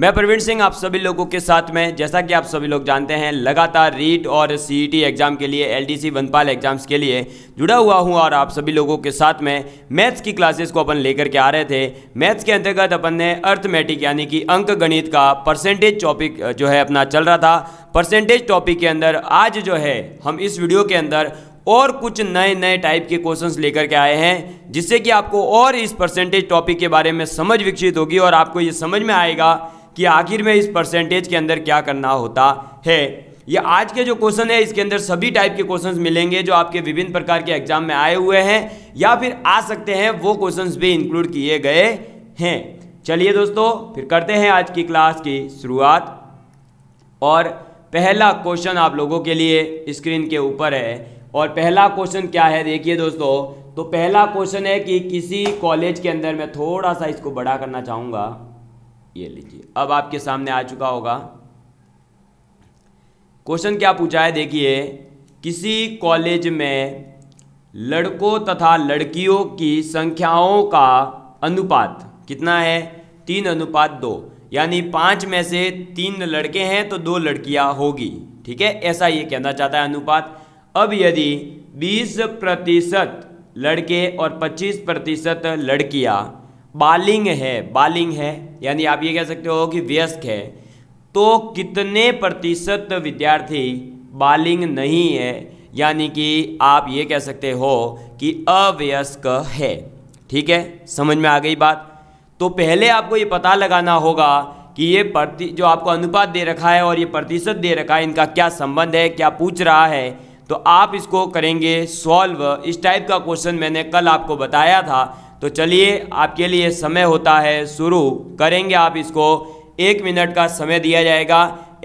मैं प्रवीण सिंह आप सभी लोगों के साथ में जैसा कि आप सभी लोग जानते हैं लगातार रीट और सीईटी एग्ज़ाम e के लिए एलडीसी वनपाल एग्ज़ाम्स के लिए जुड़ा हुआ हूं और आप सभी लोगों के साथ में मैथ्स की क्लासेस को अपन लेकर के आ रहे थे मैथ्स के अंतर्गत अपन ने अर्थमेटिक यानी कि अंक गणित का परसेंटेज टॉपिक जो है अपना चल रहा था परसेंटेज टॉपिक के अंदर आज जो है हम इस वीडियो के अंदर और कुछ नए नए टाइप के क्वेश्चंस लेकर के आए हैं जिससे कि आपको और इस परसेंटेज टॉपिक के बारे में समझ विकसित होगी और आपको ये समझ में आएगा कि आखिर में इस परसेंटेज के अंदर क्या करना होता है ये आज के जो क्वेश्चन है इसके अंदर सभी टाइप के क्वेश्चंस मिलेंगे जो आपके विभिन्न प्रकार के एग्जाम में आए हुए हैं या फिर आ सकते हैं वो क्वेश्चंस भी इंक्लूड किए गए हैं चलिए दोस्तों फिर करते हैं आज की क्लास की शुरुआत और पहला क्वेश्चन आप लोगों के लिए स्क्रीन के ऊपर है और पहला क्वेश्चन क्या है देखिए दोस्तों तो पहला क्वेश्चन है कि किसी कॉलेज के अंदर मैं थोड़ा सा इसको बड़ा करना चाहूँगा ये लीजिए अब आपके सामने आ चुका होगा क्वेश्चन क्या पूछा है देखिए किसी कॉलेज में लड़कों तथा लड़कियों की संख्याओं का अनुपात कितना है तीन अनुपात दो यानी पांच में से तीन लड़के हैं तो दो लड़कियां होगी ठीक है ऐसा ये कहना चाहता है अनुपात अब यदि बीस प्रतिशत लड़के और पच्चीस प्रतिशत लड़कियां बालिंग है बालिंग है यानी आप ये कह सकते हो कि व्यस्क है तो कितने प्रतिशत विद्यार्थी बालिंग नहीं है यानी कि आप ये कह सकते हो कि अव्यस्क है ठीक है समझ में आ गई बात तो पहले आपको ये पता लगाना होगा कि ये प्रति जो आपको अनुपात दे रखा है और ये प्रतिशत दे रखा है इनका क्या संबंध है क्या पूछ रहा है तो आप इसको करेंगे सॉल्व इस टाइप का क्वेश्चन मैंने कल आपको बताया था तो चलिए आपके लिए समय होता है शुरू करेंगे आप इसको एक मिनट का समय दिया जाएगा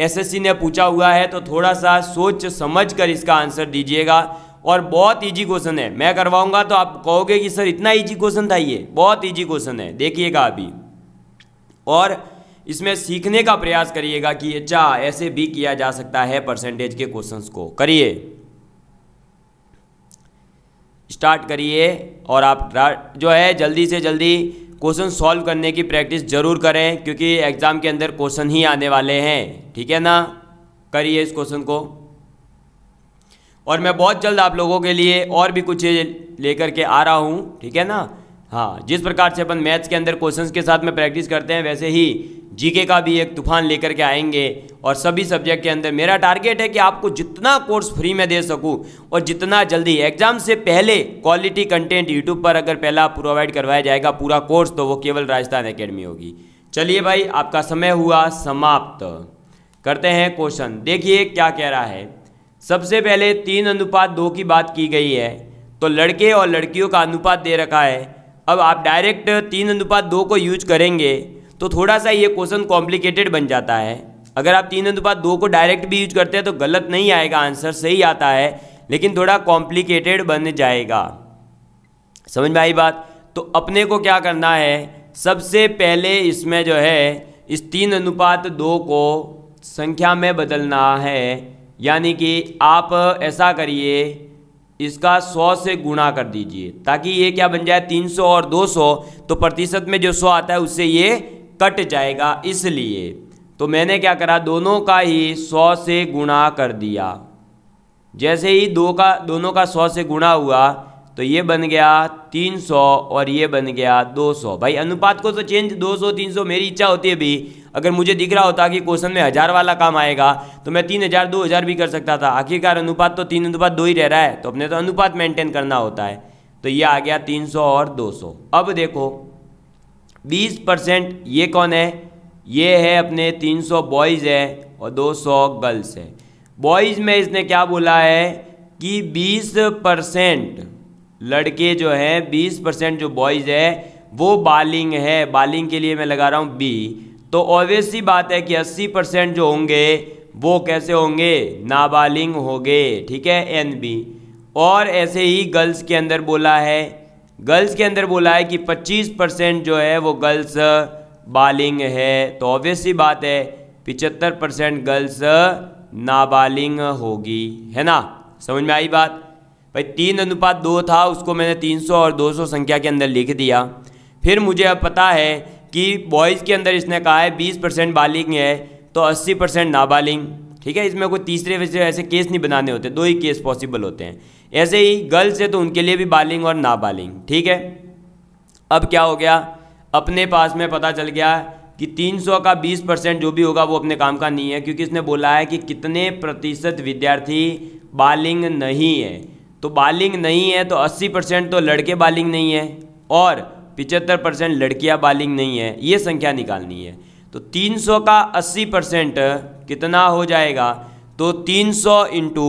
एसएससी ने पूछा हुआ है तो थोड़ा सा सोच समझ कर इसका आंसर दीजिएगा और बहुत इजी क्वेश्चन है मैं करवाऊंगा तो आप कहोगे कि सर इतना इजी क्वेश्चन था ये बहुत इजी क्वेश्चन है देखिएगा अभी और इसमें सीखने का प्रयास करिएगा कि अच्छा ऐसे भी किया जा सकता है परसेंटेज के क्वेश्चंस को करिए स्टार्ट करिए और आप जो है जल्दी से जल्दी क्वेश्चन सॉल्व करने की प्रैक्टिस ज़रूर करें क्योंकि एग्ज़ाम के अंदर क्वेश्चन ही आने वाले हैं ठीक है ना करिए इस क्वेश्चन को और मैं बहुत जल्द आप लोगों के लिए और भी कुछ लेकर के आ रहा हूँ ठीक है ना हाँ जिस प्रकार से अपन मैथ्स के अंदर क्वेश्चंस के साथ में प्रैक्टिस करते हैं वैसे ही जीके का भी एक तूफान लेकर के आएंगे और सभी सब्जेक्ट के अंदर मेरा टारगेट है कि आपको जितना कोर्स फ्री में दे सकूं और जितना जल्दी एग्जाम से पहले क्वालिटी कंटेंट यूट्यूब पर अगर पहला प्रोवाइड करवाया जाएगा पूरा कोर्स तो वो केवल राजस्थान अकेडमी होगी चलिए भाई आपका समय हुआ समाप्त करते हैं क्वेश्चन देखिए क्या कह रहा है सबसे पहले तीन अनुपात दो की बात की गई है तो लड़के और लड़कियों का अनुपात दे रखा है अब आप डायरेक्ट तीन अनुपात दो को यूज करेंगे तो थोड़ा सा ये क्वेश्चन कॉम्प्लिकेटेड बन जाता है अगर आप तीन अनुपात दो को डायरेक्ट भी यूज करते हैं तो गलत नहीं आएगा आंसर सही आता है लेकिन थोड़ा कॉम्प्लिकेटेड बन जाएगा समझ में आई बात तो अपने को क्या करना है सबसे पहले इसमें जो है इस तीन अनुपात दो को संख्या में बदलना है यानी कि आप ऐसा करिए इसका सौ से गुणा कर दीजिए ताकि ये क्या बन जाए तीन सौ और दो सौ तो प्रतिशत में जो सौ आता है उससे ये कट जाएगा इसलिए तो मैंने क्या करा दोनों का ही सौ से गुणा कर दिया जैसे ही दो का दोनों का सौ से गुणा हुआ तो ये बन गया तीन सौ और ये बन गया दो सौ भाई अनुपात को तो चेंज दो सौ तीन सौ मेरी इच्छा होती है भी अगर मुझे दिख रहा होता कि क्वेश्चन में हज़ार वाला काम आएगा तो मैं तीन हज़ार दो हज़ार भी कर सकता था आखिरकार अनुपात तो तीन अनुपात दो ही रह रहा है तो अपने तो अनुपात मेंटेन करना होता है तो ये आ गया तीन सौ और दो सौ अब देखो बीस परसेंट ये कौन है ये है अपने तीन सौ बॉयज़ है और दो सौ गर्ल्स है बॉयज़ में इसने क्या बोला है कि बीस परसेंट लड़के जो हैं बीस परसेंट जो बॉयज़ है वो बालिंग है बालिंग के लिए मैं लगा रहा हूँ बी तो ऑब्वियस सी बात है कि अस्सी परसेंट जो होंगे वो कैसे होंगे नाबालिंग होंगे ठीक है एन बी और ऐसे ही गर्ल्स के अंदर बोला है गर्ल्स के अंदर बोला है कि 25 परसेंट जो है वो गर्ल्स बालिंग है तो ऑब्वियस बात है पिचहत्तर परसेंट गर्ल्स नाबालिंग होगी है ना समझ में आई बात भाई तीन अनुपात दो था उसको मैंने तीन सौ और दो सौ संख्या के अंदर लिख दिया फिर मुझे अब पता है कि बॉयज़ के अंदर इसने कहा है बीस परसेंट बालिंग है तो अस्सी परसेंट नाबालिंग ठीक है इसमें कोई तीसरे वैसे ऐसे केस नहीं बनाने होते दो ही केस पॉसिबल होते हैं ऐसे ही गर्ल्स है तो उनके लिए भी बालिंग और ना बालिंग ठीक है अब क्या हो गया अपने पास में पता चल गया कि 300 का 20 परसेंट जो भी होगा वो अपने काम का नहीं है क्योंकि इसने बोला है कि कितने प्रतिशत विद्यार्थी बालिंग नहीं है तो बालिंग नहीं है तो 80 परसेंट तो लड़के बालिंग नहीं है और पिचहत्तर परसेंट लड़कियाँ बालिंग नहीं है ये संख्या निकालनी है तो 300 का 80 परसेंट कितना हो जाएगा तो तीन सौ इंटू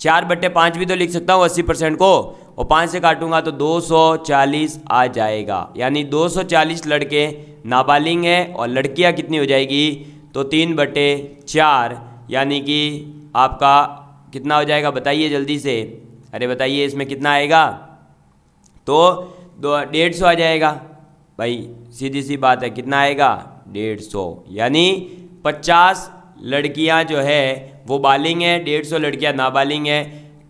चार बट्टे पाँच भी तो लिख सकता हूँ अस्सी परसेंट को और पाँच से काटूंगा तो 240 आ जाएगा यानी 240 लड़के नाबालिग हैं और लड़कियाँ कितनी हो जाएगी तो तीन बटे चार यानी कि आपका कितना हो जाएगा बताइए जल्दी से अरे बताइए इसमें कितना आएगा तो दो डेढ़ सौ आ जाएगा भाई सीधी सी बात है कितना आएगा डेढ़ सौ यानी पचास लड़कियां जो है वो बालिंग है डेढ़ सौ लड़कियाँ नाबालिंग है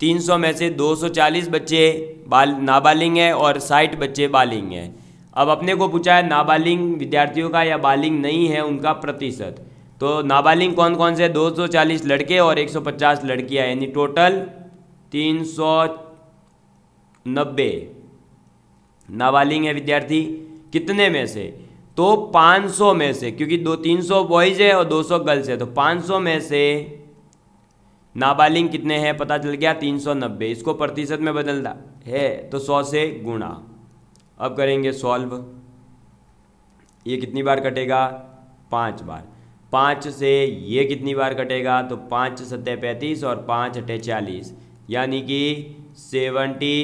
तीन सौ में से दो सौ चालीस बच्चे बाल नाबालिंग है और साठ बच्चे बालिंग हैं अब अपने को पूछा है नाबालिंग विद्यार्थियों का या बालिंग नहीं है उनका प्रतिशत तो नाबालिंग कौन कौन से दो सौ चालीस लड़के और एक सौ पचास लड़कियाँ यानी टोटल तीन सौ नब्बे नाबालिंग है विद्यार्थी कितने में से तो 500 में से क्योंकि दो तीन सौ बॉयज़ है और 200 गर्ल्स है तो 500 में से नाबालिग कितने हैं पता चल गया 390 इसको प्रतिशत में बदलता है तो 100 से गुणा अब करेंगे सॉल्व ये कितनी बार कटेगा पाँच बार पाँच से ये कितनी बार कटेगा तो पाँच सत्य पैंतीस और पाँच अठे चालीस यानी कि सेवेंटी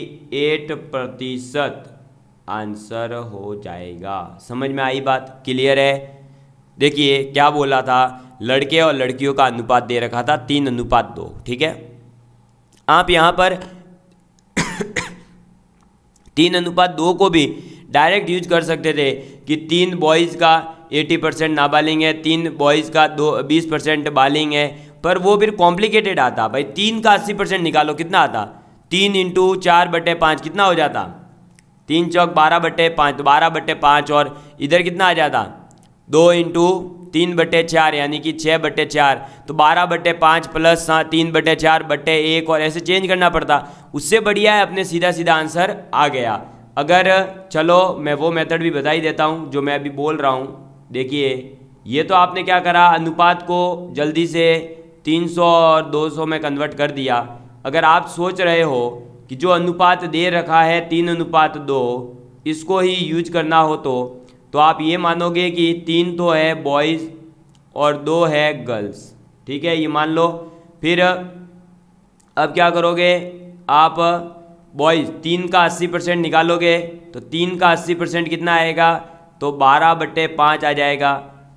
एट प्रतिशत आंसर हो जाएगा समझ में आई बात क्लियर है देखिए क्या बोला था लड़के और लड़कियों का अनुपात दे रखा था तीन अनुपात दो ठीक है आप यहाँ पर तीन अनुपात दो को भी डायरेक्ट यूज कर सकते थे कि तीन बॉयज़ का 80 परसेंट नाबालिंग है तीन बॉयज़ का दो बीस परसेंट बालिंग है पर वो फिर कॉम्प्लिकेटेड आता भाई तीन का अस्सी परसेंट निकालो कितना आता तीन इंटू चार बटे पाँच कितना हो जाता तीन चौक बारह बटे पाँच तो बारह बटे पाँच और इधर कितना आ जाता दो इंटू तीन बटे चार यानी कि छः बटे चार तो बारह बटे पाँच प्लस तीन बटे चार बटे एक और ऐसे चेंज करना पड़ता उससे बढ़िया है अपने सीधा सीधा आंसर आ गया अगर चलो मैं वो मेथड भी बता ही देता हूँ जो मैं अभी बोल रहा हूँ देखिए ये तो आपने क्या करा अनुपात को जल्दी से 300 और 200 में कन्वर्ट कर दिया अगर आप सोच रहे हो कि जो अनुपात दे रखा है तीन अनुपात दो इसको ही यूज करना हो तो तो आप ये मानोगे कि तीन तो है बॉयज़ और दो है गर्ल्स ठीक है ये मान लो फिर अब क्या करोगे आप बॉयज़ तीन का अस्सी परसेंट निकालोगे तो तीन का अस्सी परसेंट कितना आएगा तो बारह बट्टे पाँच आ जाएगा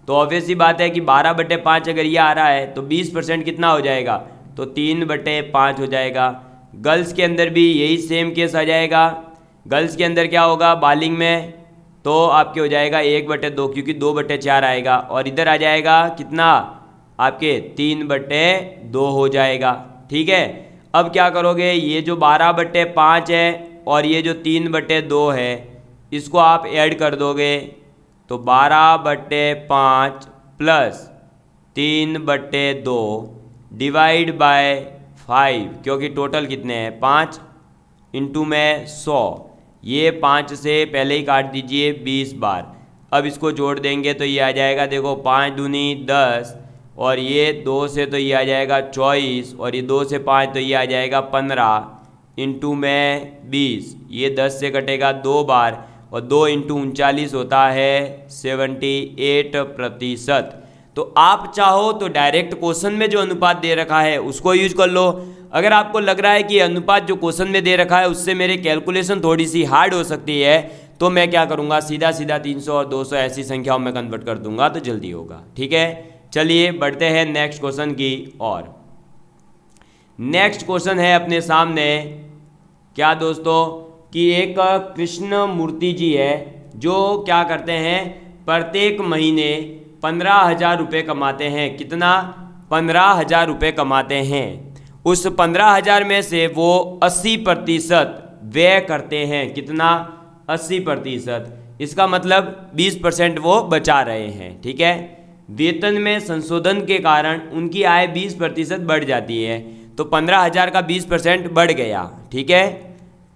तो ऑब्वियस ही बात है कि बारह बट्टे पाँच अगर ये आ रहा है तो बीस परसेंट कितना हो जाएगा तो तीन बट्टे पाँच हो जाएगा गर्ल्स के अंदर भी यही सेम केस आ जाएगा गर्ल्स के अंदर क्या होगा बालिंग में तो आपके हो जाएगा एक बटे दो क्योंकि दो बटे चार आएगा और इधर आ जाएगा कितना आपके तीन बटे दो हो जाएगा ठीक है अब क्या करोगे ये जो बारह बटे पाँच है और ये जो तीन बटे दो है इसको आप ऐड कर दोगे तो बारह बटे पाँच प्लस तीन बटे दो डिवाइड बाय फाइव क्योंकि टोटल कितने हैं पाँच इंटू में सौ ये पाँच से पहले ही काट दीजिए बीस बार अब इसको जोड़ देंगे तो ये आ जाएगा देखो पाँच दूनी दस और ये दो से तो ये आ जाएगा चौबीस और ये दो से पाँच तो ये आ जाएगा पंद्रह इंटू में बीस ये दस से कटेगा दो बार और दो इंटू उनचालीस होता है सेवेंटी एट प्रतिशत तो आप चाहो तो डायरेक्ट क्वेश्चन में जो अनुपात दे रखा है उसको यूज कर लो अगर आपको लग रहा है कि अनुपात जो क्वेश्चन में दे रखा है उससे मेरे कैलकुलेशन थोड़ी सी हार्ड हो सकती है तो मैं क्या करूँगा सीधा सीधा 300 और 200 ऐसी संख्याओं में कन्वर्ट कर दूंगा तो जल्दी होगा ठीक है चलिए बढ़ते हैं नेक्स्ट क्वेश्चन की और नेक्स्ट क्वेश्चन है अपने सामने क्या दोस्तों कि एक कृष्ण मूर्ति जी है जो क्या करते हैं प्रत्येक महीने पंद्रह हज़ार रुपये कमाते हैं कितना पंद्रह हज़ार रुपये कमाते हैं उस पंद्रह हज़ार में से वो अस्सी प्रतिशत व्यय करते हैं कितना अस्सी प्रतिशत इसका मतलब बीस परसेंट वो बचा रहे हैं ठीक है वेतन में संशोधन के कारण उनकी आय बीस प्रतिशत बढ़ जाती है तो पंद्रह हज़ार का बीस परसेंट बढ़ गया ठीक है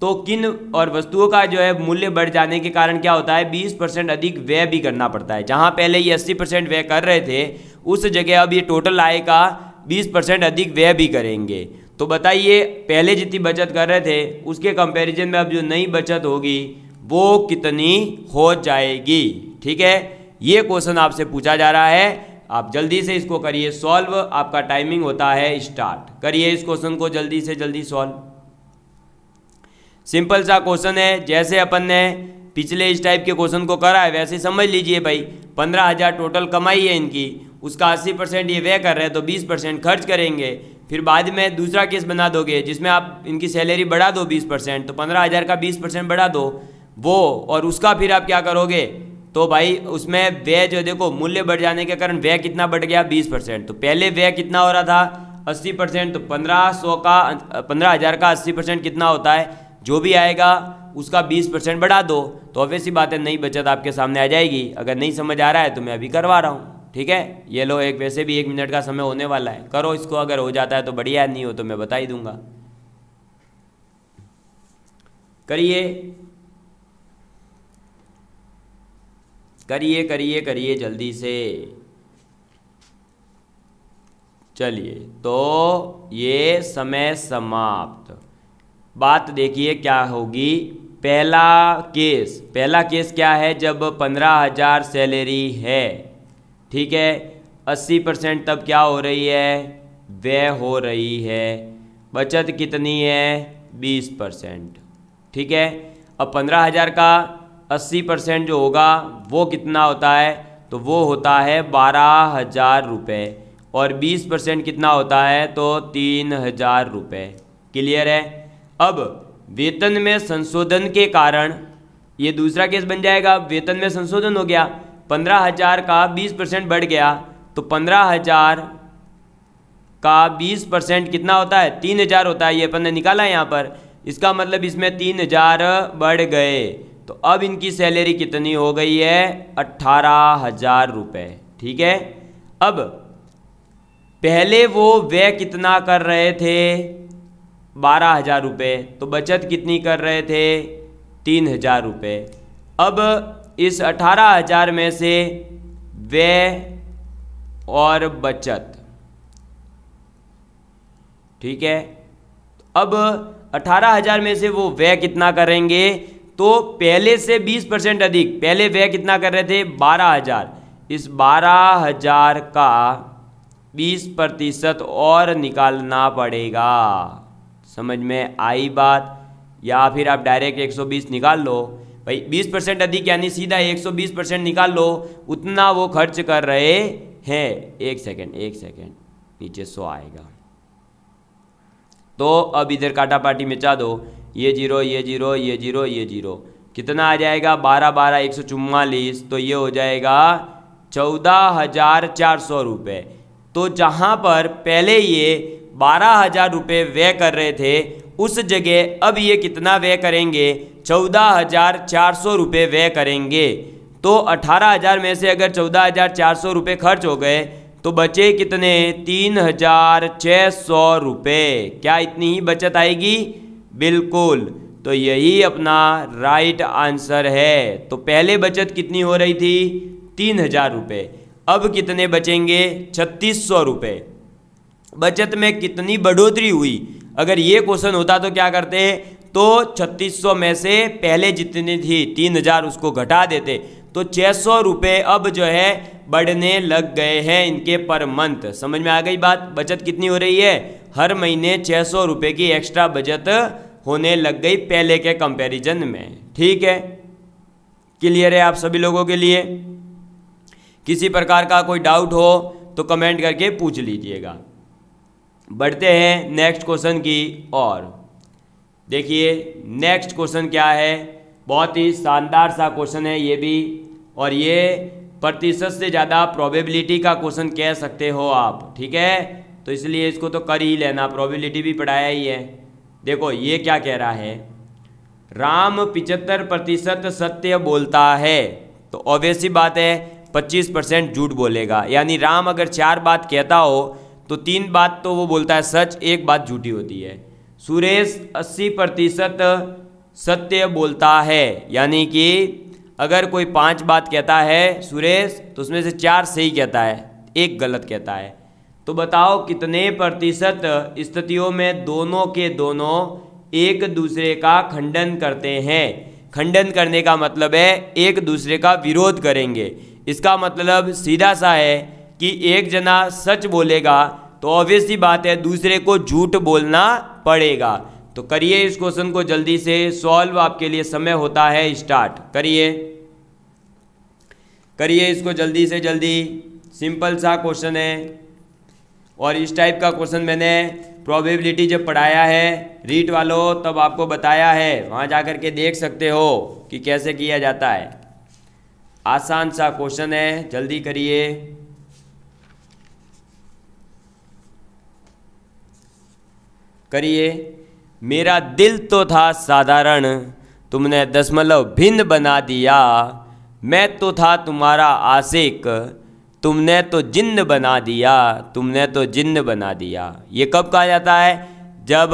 तो किन और वस्तुओं का जो है मूल्य बढ़ जाने के कारण क्या होता है 20 परसेंट अधिक व्यय भी करना पड़ता है जहाँ पहले ये 80 परसेंट व्यय कर रहे थे उस जगह अब ये टोटल आय का 20 परसेंट अधिक व्यय भी करेंगे तो बताइए पहले जितनी बचत कर रहे थे उसके कंपैरिजन में अब जो नई बचत होगी वो कितनी हो जाएगी ठीक है ये क्वेश्चन आपसे पूछा जा रहा है आप जल्दी से इसको करिए सॉल्व आपका टाइमिंग होता है स्टार्ट करिए इस क्वेश्चन को जल्दी से जल्दी सॉल्व सिंपल सा क्वेश्चन है जैसे अपन ने पिछले इस टाइप के क्वेश्चन को करा है वैसे समझ लीजिए भाई पंद्रह हज़ार टोटल कमाई है इनकी उसका अस्सी परसेंट ये व्यय कर रहे हैं तो बीस परसेंट खर्च करेंगे फिर बाद में दूसरा केस बना दोगे जिसमें आप इनकी सैलरी बढ़ा दो बीस परसेंट तो पंद्रह हज़ार का बीस परसेंट बढ़ा दो वो और उसका फिर आप क्या करोगे तो भाई उसमें व्यय जो देखो मूल्य बढ़ जाने के कारण व्यय कितना बढ़ गया बीस परसेंट तो पहले व्यय कितना हो रहा था अस्सी परसेंट तो पंद्रह सौ का पंद्रह हज़ार का अस्सी परसेंट कितना होता है जो भी आएगा उसका बीस परसेंट बढ़ा दो तो ऑब्वियस ही बात है नई बचत आपके सामने आ जाएगी अगर नहीं समझ आ रहा है तो मैं अभी करवा रहा हूँ ठीक है ये लो एक वैसे भी एक मिनट का समय होने वाला है करो इसको अगर हो जाता है तो बढ़िया नहीं हो तो मैं बता ही दूंगा करिए करिए करिए करिए जल्दी से चलिए तो ये समय समाप्त बात देखिए क्या होगी पहला केस पहला केस क्या है जब पंद्रह हज़ार सैलरी है ठीक है अस्सी परसेंट तब क्या हो रही है व्यय हो रही है बचत कितनी है बीस परसेंट ठीक है अब पंद्रह हज़ार का अस्सी परसेंट जो होगा वो कितना होता है तो वो होता है बारह हज़ार रुपये और बीस परसेंट कितना होता है तो तीन हज़ार रुपये क्लियर है अब वेतन में संशोधन के कारण ये दूसरा केस बन जाएगा वेतन में संशोधन हो गया पंद्रह हजार का बीस परसेंट बढ़ गया तो पंद्रह हजार का बीस परसेंट कितना होता है तीन हजार होता है ये अपन ने निकाला यहाँ पर इसका मतलब इसमें तीन हजार बढ़ गए तो अब इनकी सैलरी कितनी हो गई है अट्ठारह हजार रुपये ठीक है अब पहले वो व्यय कितना कर रहे थे बारह हज़ार रुपये तो बचत कितनी कर रहे थे तीन हज़ार रुपये अब इस अठारह हज़ार में से व्यय और बचत ठीक है अब अठारह हज़ार में से वो व्यय कितना करेंगे तो पहले से बीस परसेंट अधिक पहले व्यय कितना कर रहे थे बारह हज़ार इस बारह हज़ार का बीस प्रतिशत और निकालना पड़ेगा समझ में आई बात या फिर आप डायरेक्ट 120 निकाल लो भाई 20 परसेंट अधिक यानी सीधा 120 परसेंट निकाल लो उतना वो खर्च कर रहे हैं एक सेकेंड एक सेकेंड नीचे सो आएगा तो अब इधर काटा में मचा दो ये जीरो ये जीरो ये जीरो ये जीरो कितना आ जाएगा बारह बारह एक सौ चुम्मालीस तो ये हो जाएगा चौदह हज़ार चार सौ रुपये तो जहाँ पर पहले ये बारह हज़ार रुपये व्यय कर रहे थे उस जगह अब ये कितना व्यय करेंगे चौदह हज़ार चार सौ रुपये व्यय करेंगे तो अठारह हज़ार में से अगर चौदह हज़ार चार सौ रुपये खर्च हो गए तो बचे कितने तीन हज़ार छः सौ रुपये क्या इतनी ही बचत आएगी बिल्कुल तो यही अपना राइट आंसर है तो पहले बचत कितनी हो रही थी तीन हज़ार रुपये अब कितने बचेंगे छत्तीस सौ रुपये बचत में कितनी बढ़ोतरी हुई अगर ये क्वेश्चन होता तो क्या करते तो 3600 में से पहले जितनी थी 3000 उसको घटा देते तो छः सौ रुपये अब जो है बढ़ने लग गए हैं इनके पर मंथ समझ में आ गई बात बचत कितनी हो रही है हर महीने छः सौ रुपये की एक्स्ट्रा बचत होने लग गई पहले के कंपैरिजन में ठीक है क्लियर है आप सभी लोगों के लिए किसी प्रकार का कोई डाउट हो तो कमेंट करके पूछ लीजिएगा बढ़ते हैं नेक्स्ट क्वेश्चन की और देखिए नेक्स्ट क्वेश्चन क्या है बहुत ही शानदार सा क्वेश्चन है ये भी और ये प्रतिशत से ज़्यादा प्रोबेबिलिटी का क्वेश्चन कह सकते हो आप ठीक है तो इसलिए इसको तो कर ही लेना प्रोबेबिलिटी भी पढ़ाया ही है देखो ये क्या कह रहा है राम पिचहत्तर प्रतिशत सत्य बोलता है तो ऑब्वियस बात है पच्चीस परसेंट झूठ बोलेगा यानी राम अगर चार बात कहता हो तो तीन बात तो वो बोलता है सच एक बात झूठी होती है सुरेश अस्सी प्रतिशत सत्य बोलता है यानी कि अगर कोई पांच बात कहता है सुरेश तो उसमें से चार सही कहता है एक गलत कहता है तो बताओ कितने प्रतिशत स्थितियों में दोनों के दोनों एक दूसरे का खंडन करते हैं खंडन करने का मतलब है एक दूसरे का विरोध करेंगे इसका मतलब सीधा सा है कि एक जना सच बोलेगा तो ऑब्वियस ही बात है दूसरे को झूठ बोलना पड़ेगा तो करिए इस क्वेश्चन को जल्दी से सॉल्व आपके लिए समय होता है स्टार्ट करिए करिए इसको जल्दी से जल्दी सिंपल सा क्वेश्चन है और इस टाइप का क्वेश्चन मैंने प्रोबेबिलिटी जब पढ़ाया है रीट वालों तब आपको बताया है वहाँ जा कर के देख सकते हो कि कैसे किया जाता है आसान सा क्वेश्चन है जल्दी करिए करिए मेरा दिल तो था साधारण तुमने दशमलव भिन्न बना दिया मैं तो था तुम्हारा आशिक तुमने तो जिन्न बना दिया तुमने तो जिन्न बना दिया ये कब कहा जाता है जब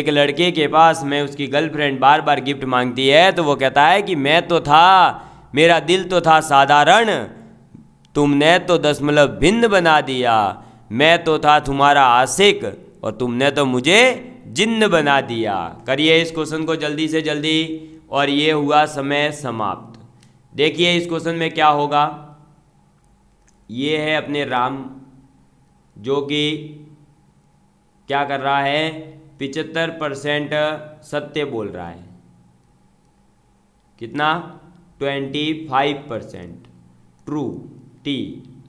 एक लड़के के पास मैं उसकी गर्लफ्रेंड बार बार गिफ्ट मांगती है तो वो कहता है कि मैं तो था मेरा दिल तो था साधारण तुमने तो दशमलव भिन्न बना दिया मैं तो था तुम्हारा आशिक और तुमने तो मुझे जिन्न बना दिया करिए इस क्वेश्चन को जल्दी से जल्दी और ये हुआ समय समाप्त देखिए इस क्वेश्चन में क्या होगा ये है अपने राम जो कि क्या कर रहा है पिचहत्तर परसेंट सत्य बोल रहा है कितना twenty five percent true T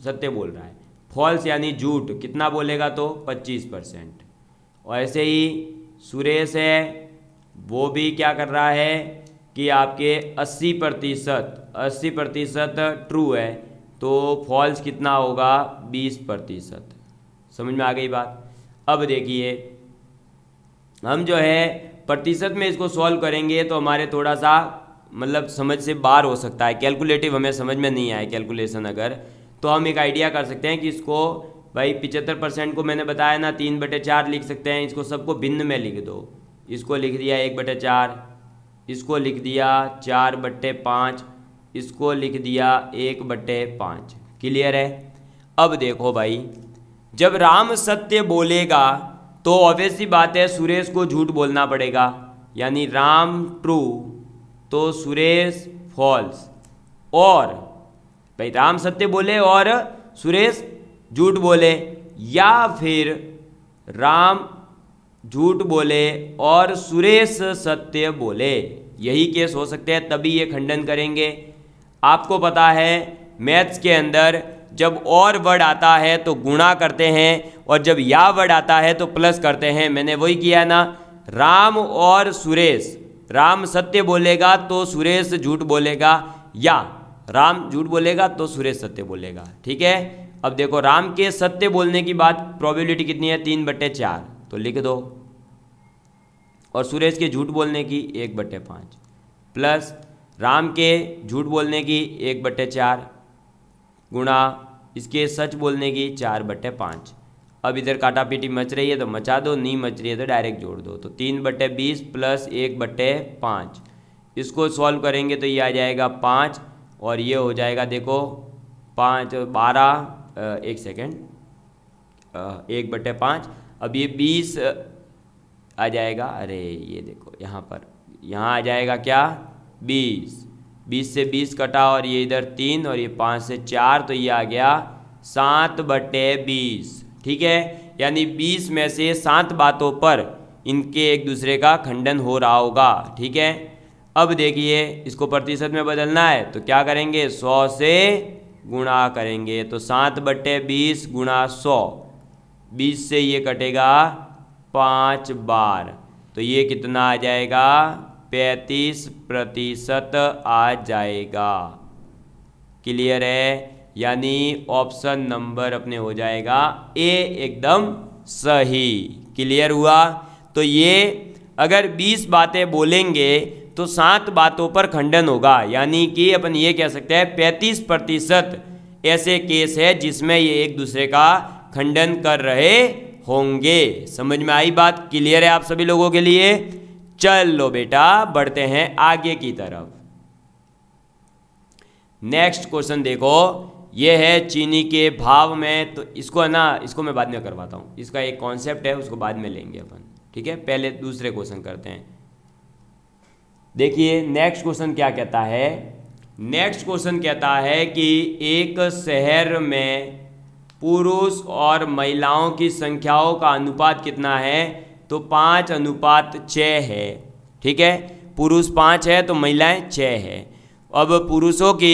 सत्य बोल रहा है फॉल्स यानी झूठ कितना बोलेगा तो 25 परसेंट और ऐसे ही सुरेश है वो भी क्या कर रहा है कि आपके 80 प्रतिशत अस्सी प्रतिशत ट्रू है तो फॉल्स कितना होगा 20 प्रतिशत समझ में आ गई बात अब देखिए हम जो है प्रतिशत में इसको सॉल्व करेंगे तो हमारे थोड़ा सा मतलब समझ से बाहर हो सकता है कैलकुलेटिव हमें समझ में नहीं आए कैलकुलेशन अगर तो हम एक आइडिया कर सकते हैं कि इसको भाई पिचहत्तर परसेंट को मैंने बताया ना तीन बटे चार लिख सकते हैं इसको सबको भिन्न में लिख दो इसको लिख दिया एक बटे चार इसको लिख दिया चार बट्टे पाँच इसको लिख दिया एक बट्टे पाँच क्लियर है अब देखो भाई जब राम सत्य बोलेगा तो ऑब्वियस सी बात है सुरेश को झूठ बोलना पड़ेगा यानी राम ट्रू तो सुरेश फॉल्स और भाई राम सत्य बोले और सुरेश झूठ बोले या फिर राम झूठ बोले और सुरेश सत्य बोले यही केस हो सकते हैं तभी ये खंडन करेंगे आपको पता है मैथ्स के अंदर जब और वर्ड आता है तो गुणा करते हैं और जब या वर्ड आता है तो प्लस करते हैं मैंने वही किया ना राम और सुरेश राम सत्य बोलेगा तो सुरेश झूठ बोलेगा या राम झूठ बोलेगा तो सुरेश सत्य बोलेगा ठीक है अब देखो राम के सत्य बोलने की बात प्रोबेबिलिटी कितनी है तीन बट्टे चार तो लिख दो और सुरेश के झूठ बोलने की एक बट्टे पाँच प्लस राम के झूठ बोलने की एक बट्टे चार गुणा इसके सच बोलने की चार बट्टे पाँच अब इधर काटा पीटी मच रही है तो मचा दो नहीं मच रही है तो डायरेक्ट जोड़ दो तो तीन बट्टे बीस प्लस एक बट्टे पाँच इसको सॉल्व करेंगे तो ये आ जाएगा पाँच और ये हो जाएगा देखो पाँच बारह एक सेकेंड एक बटे पाँच अब ये बीस आ जाएगा अरे ये देखो यहाँ पर यहाँ आ जाएगा क्या बीस बीस से बीस कटा और ये इधर तीन और ये पाँच से चार तो ये आ गया सात बटे बीस ठीक है यानी बीस में से सात बातों पर इनके एक दूसरे का खंडन हो रहा होगा ठीक है अब देखिए इसको प्रतिशत में बदलना है तो क्या करेंगे सौ से गुणा करेंगे तो सात बट्टे बीस गुणा सौ बीस से ये कटेगा पाँच बार तो ये कितना आ जाएगा पैंतीस प्रतिशत आ जाएगा क्लियर है यानी ऑप्शन नंबर अपने हो जाएगा ए एकदम सही क्लियर हुआ तो ये अगर 20 बातें बोलेंगे तो सात बातों पर खंडन होगा यानी कि अपन ये कह सकते हैं पैंतीस प्रतिशत ऐसे केस है जिसमें ये एक दूसरे का खंडन कर रहे होंगे समझ में आई बात क्लियर है आप सभी लोगों के लिए चलो बेटा बढ़ते हैं आगे की तरफ नेक्स्ट क्वेश्चन देखो ये है चीनी के भाव में तो इसको है ना इसको मैं बाद में करवाता हूँ इसका एक कॉन्सेप्ट है उसको बाद में लेंगे अपन ठीक है पहले दूसरे क्वेश्चन करते हैं देखिए नेक्स्ट क्वेश्चन क्या कहता है नेक्स्ट क्वेश्चन कहता है कि एक शहर में पुरुष और महिलाओं की संख्याओं का अनुपात कितना है तो पाँच अनुपात छः है ठीक है पुरुष पाँच है तो महिलाएं छः है अब पुरुषों की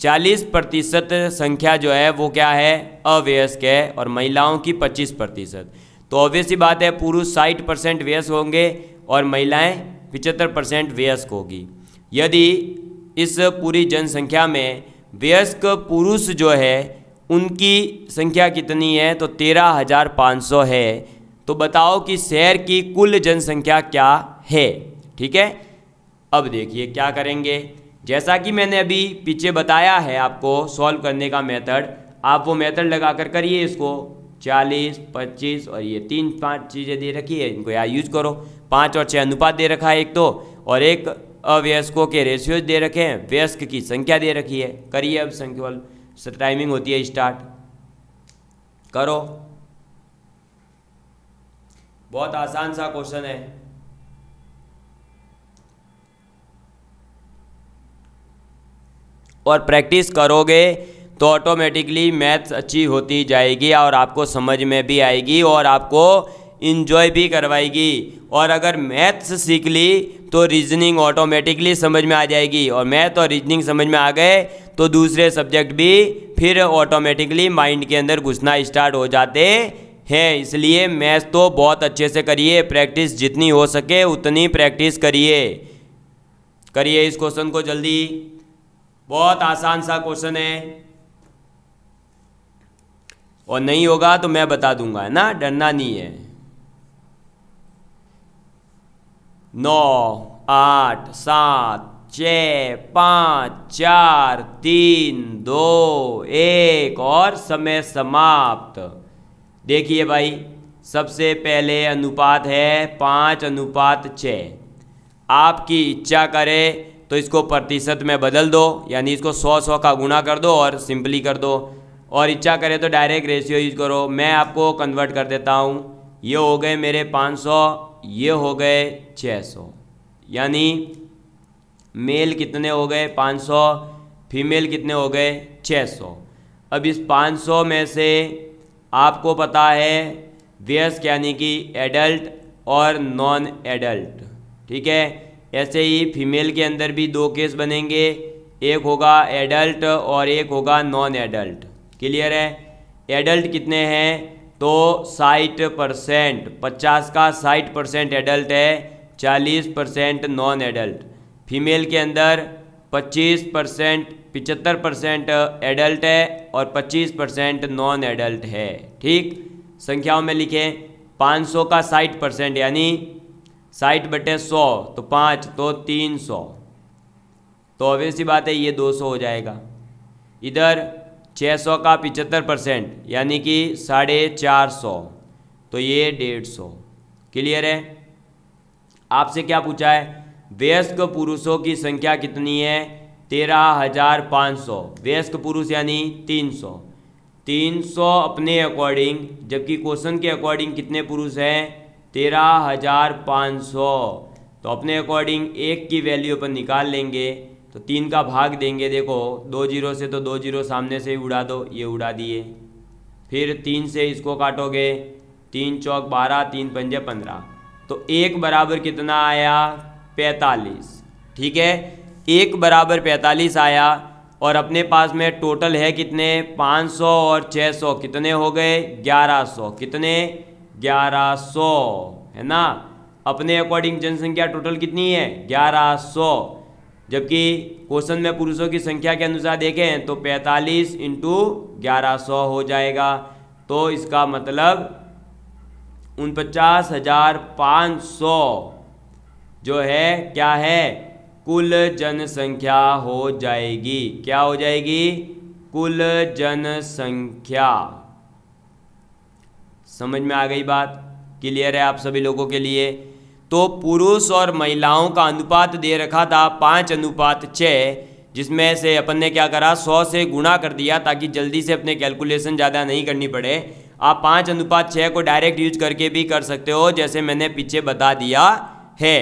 चालीस प्रतिशत संख्या जो है वो क्या है अव्यस्क है और महिलाओं की पच्चीस प्रतिशत तो ऑब्वियस ही बात है पुरुष साठ परसेंट व्यस्क होंगे और महिलाएं पिचहत्तर परसेंट वयस्क होगी यदि इस पूरी जनसंख्या में वयस्क पुरुष जो है उनकी संख्या कितनी है तो तेरह हज़ार पाँच सौ है तो बताओ कि शहर की कुल जनसंख्या क्या है ठीक है अब देखिए क्या करेंगे जैसा कि मैंने अभी पीछे बताया है आपको सॉल्व करने का मेथड आप वो मेथड लगा कर करिए इसको चालीस पच्चीस और ये तीन पांच चीज़ें दे रखी है इनको यहाँ यूज करो पाँच और छः अनुपात दे रखा है एक तो और एक अवयस्कों के रेशियोज दे रखे हैं व्यस्क की संख्या दे रखी है करिए अब संख्यावल टाइमिंग होती है स्टार्ट करो बहुत आसान सा क्वेश्चन है और प्रैक्टिस करोगे तो ऑटोमेटिकली मैथ्स अच्छी होती जाएगी और आपको समझ में भी आएगी और आपको इन्जॉय भी करवाएगी और अगर मैथ्स सीख ली तो रीजनिंग ऑटोमेटिकली समझ में आ जाएगी और मैथ और रीजनिंग समझ में आ गए तो दूसरे सब्जेक्ट भी फिर ऑटोमेटिकली माइंड के अंदर घुसना स्टार्ट हो जाते हैं इसलिए मैथ तो बहुत अच्छे से करिए प्रैक्टिस जितनी हो सके उतनी प्रैक्टिस करिए करिए इस क्वेश्चन को जल्दी बहुत आसान सा क्वेश्चन है और नहीं होगा तो मैं बता दूंगा है ना डरना नहीं है नौ आठ सात छः पाँच चार तीन दो एक और समय समाप्त देखिए भाई सबसे पहले अनुपात है पाँच अनुपात छ आपकी इच्छा करे तो इसको प्रतिशत में बदल दो यानी इसको सौ सौ का गुणा कर दो और सिंपली कर दो और इच्छा करे तो डायरेक्ट रेशियो यूज करो मैं आपको कन्वर्ट कर देता हूँ ये हो गए मेरे पाँच सौ ये हो गए 600 यानी मेल कितने हो गए 500 फीमेल कितने हो गए 600 अब इस 500 में से आपको पता है व्यस्क यानी कि एडल्ट और नॉन एडल्ट ठीक है ऐसे ही फीमेल के अंदर भी दो केस बनेंगे एक होगा एडल्ट और एक होगा नॉन एडल्ट क्लियर है एडल्ट कितने हैं तो साठ परसेंट पचास का साठ परसेंट एडल्ट है चालीस परसेंट नॉन एडल्ट फीमेल के अंदर पच्चीस परसेंट पिचहत्तर परसेंट एडल्ट है और पच्चीस परसेंट नॉन एडल्ट है ठीक संख्याओं में लिखें पाँच सौ का साठ परसेंट यानी साठ बटे सौ तो पाँच तो तीन सौ तो ऑब्वियस बात है ये दो सौ हो जाएगा इधर छः सौ का पिचहत्तर परसेंट यानी कि साढ़े चार सौ तो ये डेढ़ सौ क्लियर है आपसे क्या पूछा है वयस्क पुरुषों की संख्या कितनी है तेरह हजार पाँच सौ वयस्क पुरुष यानी तीन सौ तीन सौ अपने अकॉर्डिंग जबकि क्वेश्चन के अकॉर्डिंग कितने पुरुष हैं तेरह हजार पाँच सौ तो अपने अकॉर्डिंग एक की वैल्यू अपन निकाल लेंगे तो तीन का भाग देंगे देखो दो जीरो से तो दो जीरो सामने से ही उड़ा दो ये उड़ा दिए फिर तीन से इसको काटोगे तीन चौक बारह तीन पंजे पंद्रह तो एक बराबर कितना आया पैंतालीस ठीक है एक बराबर पैंतालीस आया और अपने पास में टोटल है कितने पाँच सौ और छः सौ कितने हो गए ग्यारह सौ कितने ग्यारह सौ है ना अपने अकॉर्डिंग जनसंख्या टोटल कितनी है ग्यारह सौ जबकि क्वेश्चन में पुरुषों की संख्या के अनुसार देखें तो 45 इंटू ग्यारह हो जाएगा तो इसका मतलब उनपचास हजार सौ जो है क्या है कुल जनसंख्या हो जाएगी क्या हो जाएगी कुल जनसंख्या समझ में आ गई बात क्लियर है आप सभी लोगों के लिए तो पुरुष और महिलाओं का अनुपात दे रखा था पाँच अनुपात छः जिसमें से अपन ने क्या करा सौ से गुणा कर दिया ताकि जल्दी से अपने कैलकुलेशन ज़्यादा नहीं करनी पड़े आप पाँच अनुपात छः को डायरेक्ट यूज करके भी कर सकते हो जैसे मैंने पीछे बता दिया है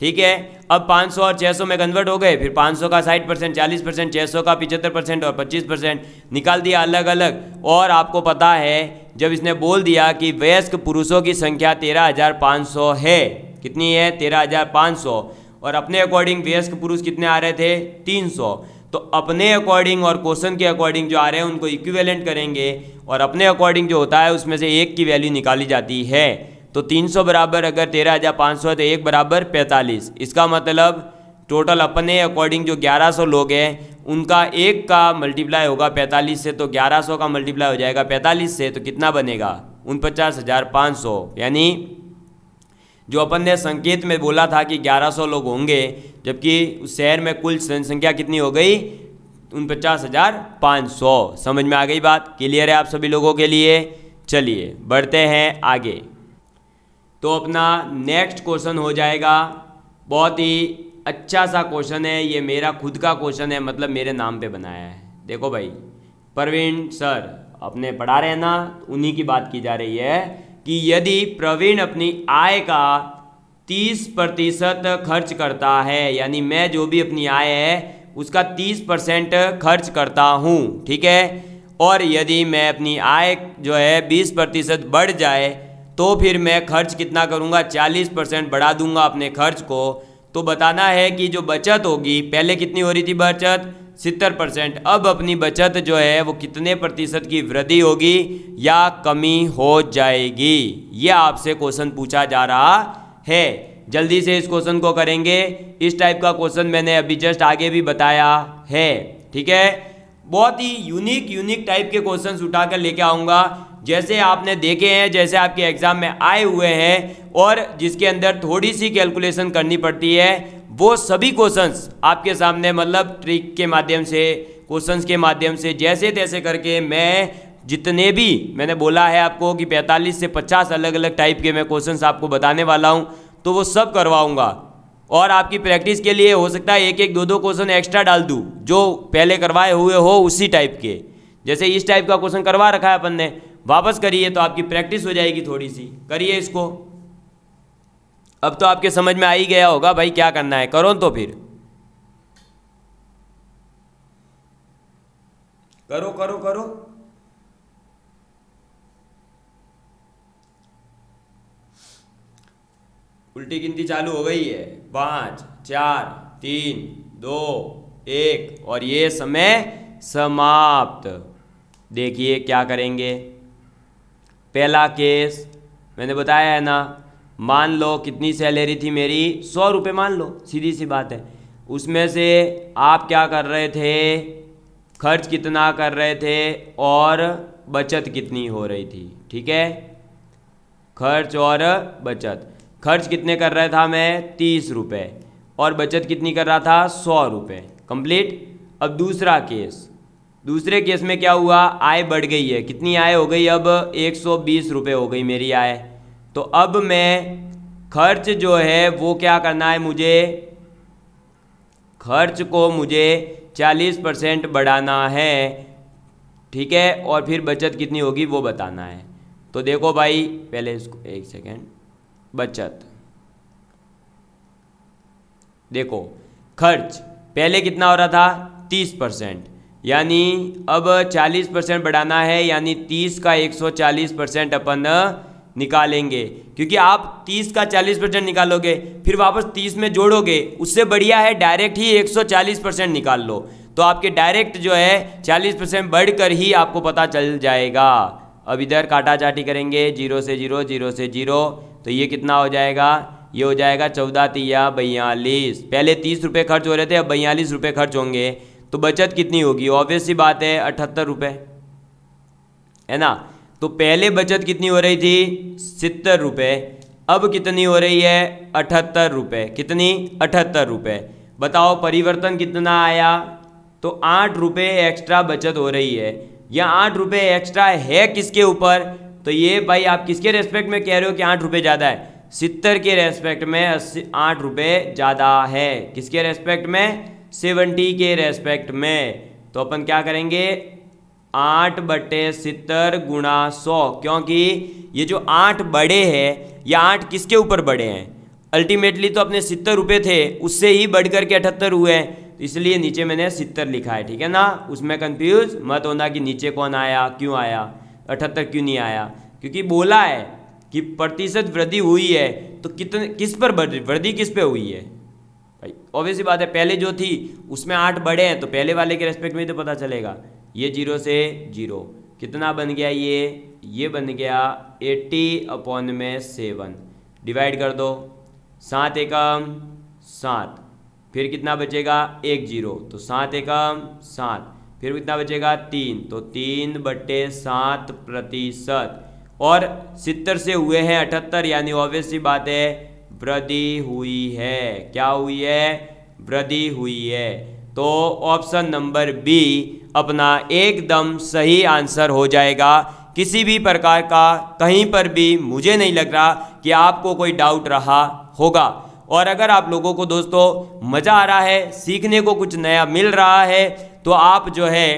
ठीक है अब 500 और 600 में कन्वर्ट हो गए फिर 500 का साठ परसेंट चालीस परसेंट छः का पिचहत्तर परसेंट और 25 परसेंट निकाल दिया अलग अलग और आपको पता है जब इसने बोल दिया कि वयस्क पुरुषों की संख्या 13,500 है कितनी है 13,500 और अपने अकॉर्डिंग वयस्क पुरुष कितने आ रहे थे 300 तो अपने अकॉर्डिंग और क्वेश्चन के अकॉर्डिंग जो आ रहे हैं उनको इक्विवेलेंट करेंगे और अपने अकॉर्डिंग जो होता है उसमें से एक की वैल्यू निकाली जाती है तो 300 बराबर अगर तेरह हज़ार पाँच सौ है तो एक बराबर 45 इसका मतलब टोटल अपने अकॉर्डिंग जो 1100 लोग हैं उनका एक का मल्टीप्लाई होगा 45 से तो 1100 का मल्टीप्लाई हो जाएगा 45 से तो कितना बनेगा उन पचास हज़ार पाँच सौ यानी जो अपन ने संकेत में बोला था कि 1100 लोग होंगे जबकि उस शहर में कुल जनसंख्या कितनी हो गई उन पचास हज़ार पाँच सौ समझ में आ गई बात क्लियर है आप सभी लोगों के लिए चलिए बढ़ते हैं आगे तो अपना नेक्स्ट क्वेश्चन हो जाएगा बहुत ही अच्छा सा क्वेश्चन है ये मेरा खुद का क्वेश्चन है मतलब मेरे नाम पे बनाया है देखो भाई प्रवीण सर अपने पढ़ा रहे हैं ना उन्हीं की बात की जा रही है कि यदि प्रवीण अपनी आय का तीस प्रतिशत खर्च करता है यानी मैं जो भी अपनी आय है उसका तीस परसेंट खर्च करता हूँ ठीक है और यदि मैं अपनी आय जो है बीस प्रतिशत बढ़ जाए तो फिर मैं खर्च कितना करूँगा चालीस परसेंट बढ़ा दूंगा अपने खर्च को तो बताना है कि जो बचत होगी पहले कितनी हो रही थी बचत सितर परसेंट अब अपनी बचत जो है वो कितने प्रतिशत की वृद्धि होगी या कमी हो जाएगी ये आपसे क्वेश्चन पूछा जा रहा है जल्दी से इस क्वेश्चन को करेंगे इस टाइप का क्वेश्चन मैंने अभी जस्ट आगे भी बताया है ठीक है बहुत ही यूनिक यूनिक टाइप के क्वेश्चंस उठाकर लेके आऊँगा जैसे आपने देखे हैं जैसे आपके एग्ज़ाम में आए हुए हैं और जिसके अंदर थोड़ी सी कैलकुलेशन करनी पड़ती है वो सभी क्वेश्चंस आपके सामने मतलब ट्रिक के माध्यम से क्वेश्चंस के माध्यम से जैसे तैसे करके मैं जितने भी मैंने बोला है आपको कि 45 से 50 अलग अलग टाइप के मैं क्वेश्चंस आपको बताने वाला हूं तो वो सब करवाऊंगा और आपकी प्रैक्टिस के लिए हो सकता है एक एक दो दो क्वेश्चन एक्स्ट्रा डाल दूँ जो पहले करवाए हुए हो उसी टाइप के जैसे इस टाइप का क्वेश्चन करवा रखा है अपन ने वापस करिए तो आपकी प्रैक्टिस हो जाएगी थोड़ी सी करिए इसको अब तो आपके समझ में आ ही गया होगा भाई क्या करना है करो तो फिर करो करो करो उल्टी गिनती चालू हो गई है पांच चार तीन दो एक और ये समय समाप्त देखिए क्या करेंगे पहला केस मैंने बताया है ना मान लो कितनी सैलरी थी मेरी सौ रुपये मान लो सीधी सी बात है उसमें से आप क्या कर रहे थे खर्च कितना कर रहे थे और बचत कितनी हो रही थी ठीक है खर्च और बचत खर्च कितने कर रहा था मैं तीस रुपये और बचत कितनी कर रहा था सौ रुपये कंप्लीट अब दूसरा केस दूसरे केस में क्या हुआ आय बढ़ गई है कितनी आय हो गई अब एक सौ हो गई मेरी आय तो अब मैं खर्च जो है वो क्या करना है मुझे खर्च को मुझे 40 परसेंट बढ़ाना है ठीक है और फिर बचत कितनी होगी वो बताना है तो देखो भाई पहले इसको एक सेकेंड बचत देखो खर्च पहले कितना हो रहा था 30 परसेंट यानी अब 40 परसेंट बढ़ाना है यानी 30 का 140 परसेंट अपन निकालेंगे क्योंकि आप 30 का 40 परसेंट निकालोगे फिर वापस 30 में जोड़ोगे उससे बढ़िया है डायरेक्ट ही 140 परसेंट निकाल लो तो आपके डायरेक्ट जो है 40 परसेंट बढ़ कर ही आपको पता चल जाएगा अब इधर काटा चाटी करेंगे जीरो से जीरो जीरो से जीरो तो ये कितना हो जाएगा ये हो जाएगा चौदह तिया बयालीस पहले तीस रुपये खर्च हो रहे थे अब बयालीस रुपये खर्च होंगे तो बचत कितनी होगी ऑब्वियस सी बात है अठहत्तर रुपये है ना तो पहले बचत कितनी हो रही थी सितर रुपये अब कितनी हो रही है अठहत्तर रुपये कितनी अठहत्तर रुपये बताओ परिवर्तन कितना आया तो आठ रुपये एक्स्ट्रा बचत हो रही है या आठ रुपये एक्स्ट्रा है किसके ऊपर तो ये भाई आप किसके रेस्पेक्ट में कह रहे हो कि आठ रुपये ज़्यादा है सितर के रेस्पेक्ट में अस्सी आठ रुपये ज़्यादा है किसके रेस्पेक्ट में सेवेंटी के रेस्पेक्ट में तो अपन क्या करेंगे आठ बटे सितर गुणा सौ क्योंकि ये जो आठ बड़े हैं या आठ किसके ऊपर बड़े हैं अल्टीमेटली तो अपने सितर रुपये थे उससे ही बढ़ करके अठहत्तर हुए हैं तो इसलिए नीचे मैंने सितर लिखा है ठीक है ना उसमें कंफ्यूज मत होना कि नीचे कौन आया क्यों आया अठहत्तर क्यों नहीं आया क्योंकि बोला है कि प्रतिशत वृद्धि हुई है तो कितने किस पर वृद्धि किस पर हुई है ऑब्वियस बात है पहले जो थी उसमें आठ बड़े हैं तो पहले वाले के रेस्पेक्ट में तो पता चलेगा ये जीरो से जीरो कितना बन गया ये ये बन गया एट्टी अपॉन में सेवन डिवाइड कर दो सात एकम सात फिर कितना बचेगा एक जीरो तो सात एकम सात फिर कितना बचेगा तीन तो तीन बट्टे सात प्रतिशत और सितर से हुए हैं अठहत्तर यानी ऑब्वियस सी बात है वृद्धि हुई है क्या हुई है वृद्धि हुई है तो ऑप्शन नंबर बी अपना एकदम सही आंसर हो जाएगा किसी भी प्रकार का कहीं पर भी मुझे नहीं लग रहा कि आपको कोई डाउट रहा होगा और अगर आप लोगों को दोस्तों मज़ा आ रहा है सीखने को कुछ नया मिल रहा है तो आप जो है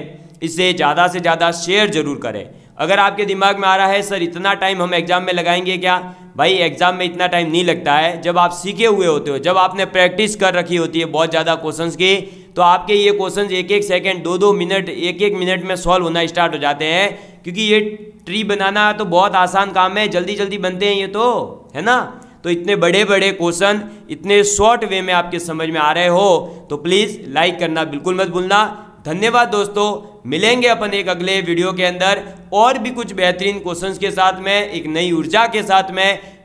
इसे ज़्यादा से ज़्यादा शेयर ज़रूर करें अगर आपके दिमाग में आ रहा है सर इतना टाइम हम एग्ज़ाम में लगाएंगे क्या भाई एग्ज़ाम में इतना टाइम नहीं लगता है जब आप सीखे हुए होते हो जब आपने प्रैक्टिस कर रखी होती है बहुत ज़्यादा क्वेश्चंस की तो आपके ये क्वेश्चंस एक एक सेकंड दो दो मिनट एक एक मिनट में सॉल्व होना स्टार्ट हो जाते हैं क्योंकि ये ट्री बनाना तो बहुत आसान काम है जल्दी जल्दी बनते हैं ये तो है ना तो इतने बड़े बड़े क्वेश्चन इतने शॉर्ट वे में आपके समझ में आ रहे हो तो प्लीज़ लाइक करना बिल्कुल मत भूलना धन्यवाद दोस्तों मिलेंगे अपन एक अगले वीडियो के अंदर और भी कुछ बेहतरीन क्वेश्चंस के साथ में एक नई ऊर्जा के साथ में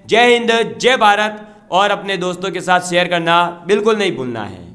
जय हिंद जय भारत और अपने दोस्तों के साथ शेयर करना बिल्कुल नहीं भूलना है